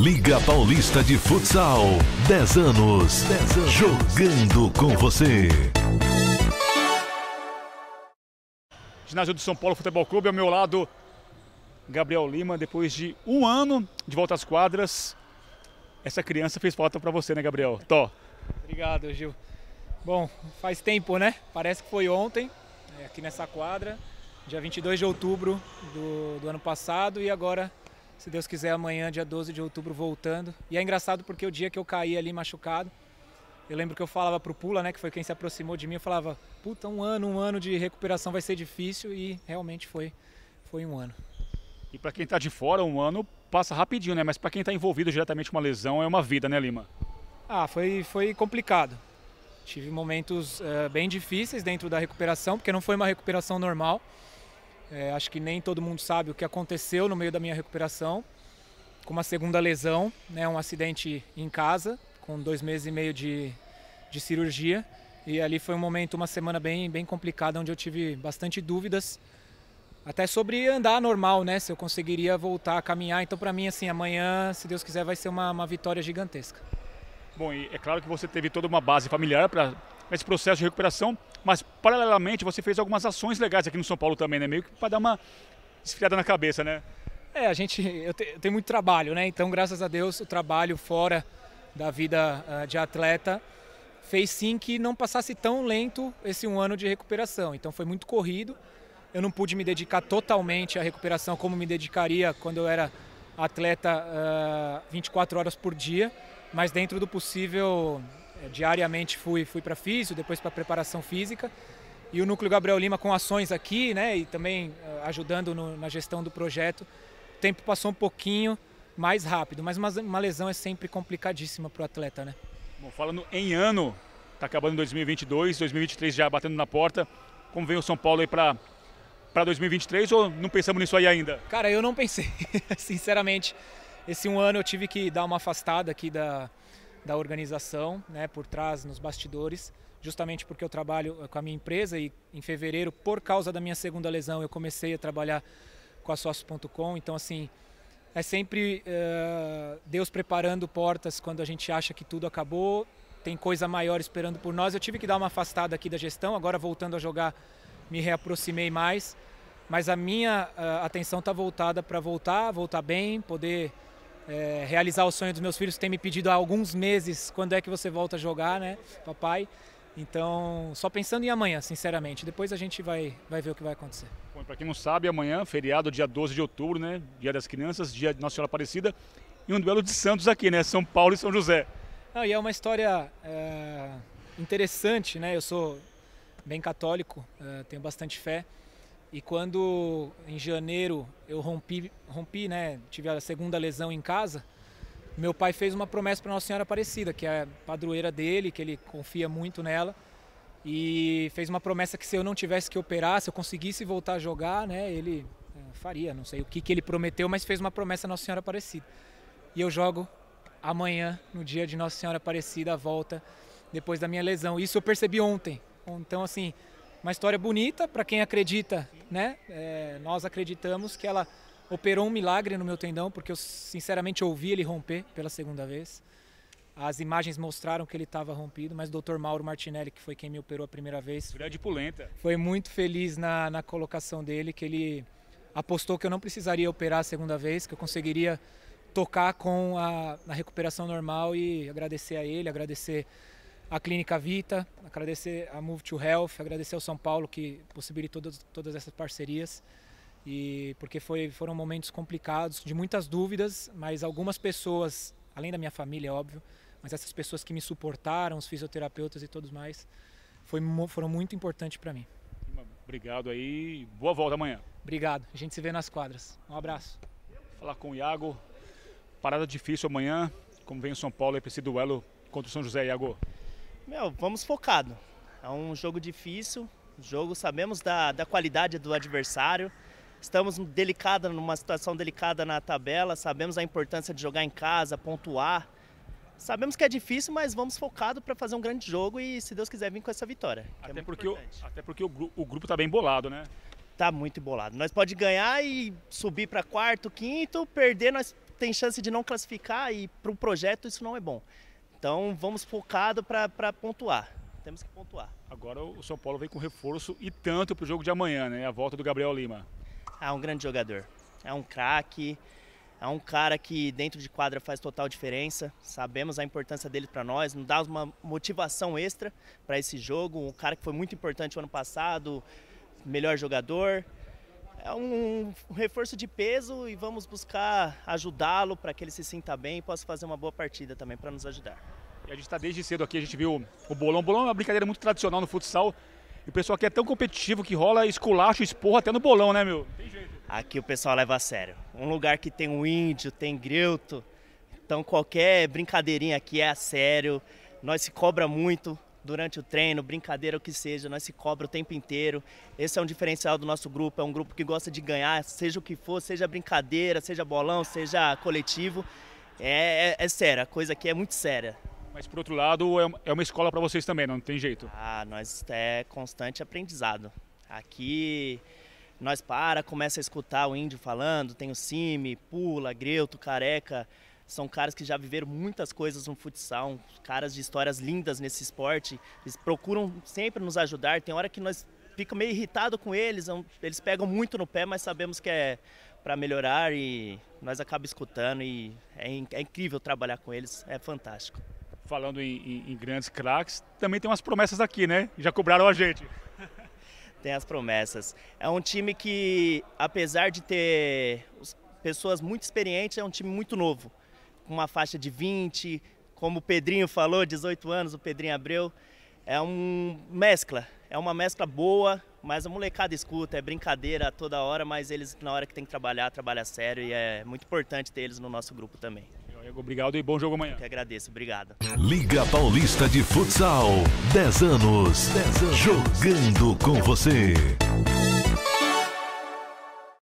Liga Paulista de Futsal. 10 anos. anos. Jogando com você. Ginásio do São Paulo Futebol Clube, ao meu lado, Gabriel Lima. Depois de um ano de volta às quadras, essa criança fez falta para você, né, Gabriel? Tó. Obrigado, Gil. Bom, faz tempo, né? Parece que foi ontem, né, aqui nessa quadra, dia 22 de outubro do, do ano passado, e agora se Deus quiser, amanhã, dia 12 de outubro, voltando. E é engraçado porque o dia que eu caí ali machucado, eu lembro que eu falava pro Pula, né, que foi quem se aproximou de mim, eu falava, puta, um ano, um ano de recuperação vai ser difícil e realmente foi, foi um ano. E para quem está de fora, um ano passa rapidinho, né? Mas para quem está envolvido diretamente com uma lesão, é uma vida, né, Lima? Ah, foi, foi complicado. Tive momentos uh, bem difíceis dentro da recuperação, porque não foi uma recuperação normal. É, acho que nem todo mundo sabe o que aconteceu no meio da minha recuperação, com uma segunda lesão, né, um acidente em casa, com dois meses e meio de, de cirurgia. E ali foi um momento, uma semana bem, bem complicada, onde eu tive bastante dúvidas, até sobre andar normal, né? Se eu conseguiria voltar a caminhar. Então, para mim, assim, amanhã, se Deus quiser, vai ser uma, uma vitória gigantesca. Bom, e é claro que você teve toda uma base familiar para esse processo de recuperação, mas paralelamente você fez algumas ações legais aqui no São Paulo também, né? Meio que para dar uma esfriada na cabeça, né? É, a gente, eu, te, eu tenho muito trabalho, né? Então, graças a Deus, o trabalho fora da vida uh, de atleta fez sim que não passasse tão lento esse um ano de recuperação. Então, foi muito corrido. Eu não pude me dedicar totalmente à recuperação como me dedicaria quando eu era atleta uh, ah, 24 horas por dia mas dentro do possível, é, diariamente fui, fui para físico depois para preparação física. E o Núcleo Gabriel Lima com ações aqui, né, e também é, ajudando no, na gestão do projeto, o tempo passou um pouquinho mais rápido, mas uma, uma lesão é sempre complicadíssima para o atleta, né? Bom, falando em ano, está acabando 2022, 2023 já batendo na porta. Como vem o São Paulo aí para para 2023 ou não pensamos nisso aí ainda? Cara, eu não pensei, sinceramente. Esse um ano eu tive que dar uma afastada aqui da, da organização, né, por trás, nos bastidores, justamente porque eu trabalho eh, com a minha empresa e em fevereiro, por causa da minha segunda lesão, eu comecei a trabalhar com a Sócio.com. Então, assim, é sempre uh, Deus preparando portas quando a gente acha que tudo acabou, tem coisa maior esperando por nós. Eu tive que dar uma afastada aqui da gestão, agora voltando a jogar, me reaproximei mais, mas a minha uh, atenção está voltada para voltar, voltar bem, poder é, realizar o sonho dos meus filhos tem me pedido há alguns meses quando é que você volta a jogar, né, papai? Então, só pensando em amanhã, sinceramente. Depois a gente vai, vai ver o que vai acontecer. Para quem não sabe, amanhã, feriado, dia 12 de outubro, né? Dia das Crianças, dia de Nossa Senhora Aparecida. E um duelo de Santos aqui, né? São Paulo e São José. Ah, e é uma história é, interessante, né? Eu sou bem católico, é, tenho bastante fé. E quando em janeiro eu rompi, rompi, né, tive a segunda lesão em casa, meu pai fez uma promessa para Nossa Senhora Aparecida, que é a padroeira dele, que ele confia muito nela, e fez uma promessa que se eu não tivesse que operar, se eu conseguisse voltar a jogar, né, ele eh, faria, não sei o que que ele prometeu, mas fez uma promessa a Nossa Senhora Aparecida. E eu jogo amanhã, no dia de Nossa Senhora Aparecida, a volta depois da minha lesão. Isso eu percebi ontem. Então assim, uma história bonita para quem acredita, né? É, nós acreditamos que ela operou um milagre no meu tendão, porque eu sinceramente ouvi ele romper pela segunda vez. As imagens mostraram que ele estava rompido, mas o Dr. Mauro Martinelli, que foi quem me operou a primeira vez, de pulenta. foi muito feliz na, na colocação dele, que ele apostou que eu não precisaria operar a segunda vez, que eu conseguiria tocar com a, a recuperação normal e agradecer a ele, agradecer a Clínica Vita, agradecer a Move to Health, agradecer ao São Paulo que possibilitou todas, todas essas parcerias. E porque foi, foram momentos complicados, de muitas dúvidas, mas algumas pessoas, além da minha família, é óbvio, mas essas pessoas que me suportaram, os fisioterapeutas e todos mais, foi, foram muito importantes para mim. Obrigado aí, boa volta amanhã. Obrigado, a gente se vê nas quadras. Um abraço. falar com o Iago, parada difícil amanhã, como vem o São Paulo aí preciso do duelo contra o São José, Iago. Meu, vamos focado. É um jogo difícil, jogo sabemos da, da qualidade do adversário. Estamos delicada numa situação delicada na tabela, sabemos a importância de jogar em casa, pontuar. Sabemos que é difícil, mas vamos focado para fazer um grande jogo e, se Deus quiser, vir com essa vitória. É até, é porque o, até, porque o, o grupo está bem bolado, né? está muito bolado. Nós pode ganhar e subir para quarto, quinto, perder, nós tem chance de não classificar e para o projeto isso não é bom. Então vamos focado para pontuar. Temos que pontuar. Agora o São Paulo vem com reforço e tanto para o jogo de amanhã, né? A volta do Gabriel Lima. Ah, um grande jogador. É um craque, é um cara que dentro de quadra faz total diferença. Sabemos a importância dele para nós, nos dá uma motivação extra para esse jogo. Um cara que foi muito importante o ano passado, melhor jogador, um reforço de peso e vamos buscar ajudá-lo para que ele se sinta bem e possa fazer uma boa partida também para nos ajudar. E a gente está desde cedo aqui, a gente viu o bolão. O bolão é uma brincadeira muito tradicional no futsal. E o pessoal aqui é tão competitivo que rola esculacho, esporra até no bolão, né, meu? Tem jeito. Aqui o pessoal leva a sério. Um lugar que tem um índio, tem greuto. Então qualquer brincadeirinha aqui é a sério. Nós se cobra muito, durante o treino, brincadeira, o que seja, nós se cobra o tempo inteiro. Esse é um diferencial do nosso grupo, é um grupo que gosta de ganhar, seja o que for, seja brincadeira, seja bolão, seja coletivo. É, é, é sério, a coisa aqui é muito séria. Mas por outro lado, é, é uma escola para vocês também, não tem jeito. Ah, nós é constante aprendizado. Aqui nós para, começa a escutar o índio falando, tem o Cime, Pula, Greuto, Careca, são caras que já viveram muitas coisas no futsal, caras de histórias lindas nesse esporte. Eles procuram sempre nos ajudar. Tem hora que nós fica meio irritado com eles, é eles pegam muito no pé, mas sabemos que é para melhorar e nós acabamos escutando e é, é, incrível trabalhar com eles, é fantástico. Falando em, em, em grandes craques, também tem umas promessas aqui, né? Já cobraram a gente. tem as promessas. É um time que, apesar de ter pessoas muito experientes, é um time muito novo com uma faixa de 20, como o Pedrinho falou, 18 anos, o Pedrinho Abreu. É uma mescla, é uma mescla boa, mas a molecada escuta, é brincadeira toda hora, mas eles na hora que tem que trabalhar, trabalha sério e é muito importante ter eles no nosso grupo também. Obrigado e bom jogo amanhã. Eu que agradeço, obrigado. Liga Paulista de Futsal, 10 anos, 10 anos. jogando com você.